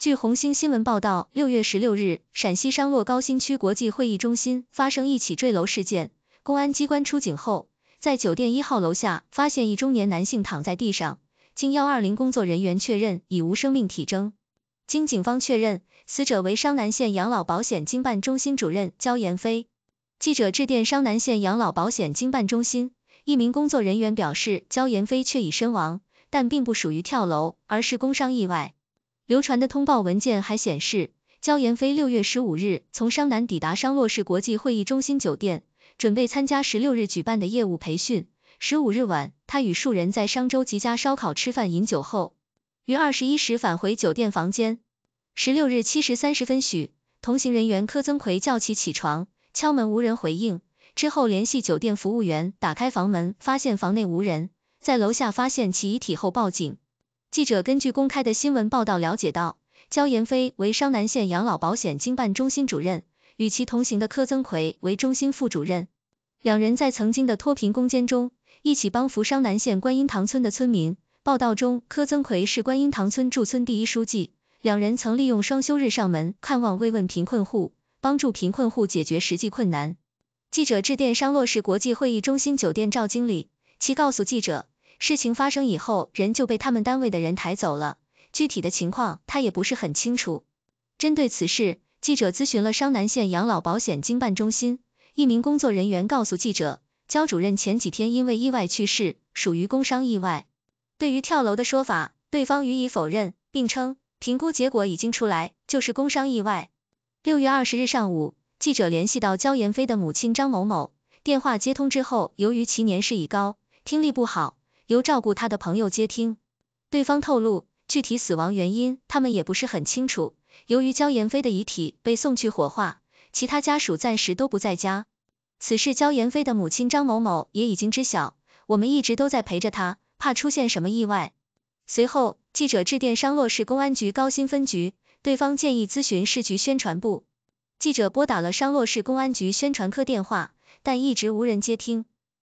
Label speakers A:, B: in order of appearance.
A: 据红星新闻报道，六月十六日，陕西商洛高新区国际会议中心发生一起坠楼事件。公安机关出警后，在酒店一号楼下发现一中年男性躺在地上，经幺二零工作人员确认已无生命体征。经警方确认，死者为商南县养老保险经办中心主任焦延飞。记者致电商南县养老保险经办中心，一名工作人员表示，焦延飞确已身亡，但并不属于跳楼，而是工伤意外。流传的通报文件还显示，焦延飞六月十五日从商南抵达商洛市国际会议中心酒店，准备参加十六日举办的业务培训。十五日晚，他与数人在商州吉家烧烤吃饭饮酒后，于二十一时返回酒店房间。十六日七时三十分许，同行人员柯增奎叫其起床，敲门无人回应，之后联系酒店服务员打开房门，发现房内无人，在楼下发现其遗体后报警。记者根据公开的新闻报道了解到，焦延飞为商南县养老保险经办中心主任，与其同行的柯增奎为中心副主任。两人在曾经的脱贫攻坚中，一起帮扶商南县观音堂村的村民。报道中，柯增奎是观音堂村驻村第一书记，两人曾利用双休日上门看望慰问贫困户，帮助贫困户解决实际困难。记者致电商洛市国际会议中心酒店赵经理，其告诉记者。事情发生以后，人就被他们单位的人抬走了。具体的情况他也不是很清楚。针对此事，记者咨询了商南县养老保险经办中心一名工作人员，告诉记者，焦主任前几天因为意外去世，属于工伤意外。对于跳楼的说法，对方予以否认，并称评估结果已经出来，就是工伤意外。六月二十日上午，记者联系到焦延飞的母亲张某某，电话接通之后，由于其年事已高，听力不好。由照顾他的朋友接听，对方透露具体死亡原因，他们也不是很清楚。由于焦妍飞的遗体被送去火化，其他家属暂时都不在家。此事焦妍飞的母亲张某某也已经知晓，我们一直都在陪着他，怕出现什么意外。随后，记者致电商洛市公安局高新分局，对方建议咨询市局宣传部。记者拨打了商洛市公安局宣传科电话，但一直无人接听。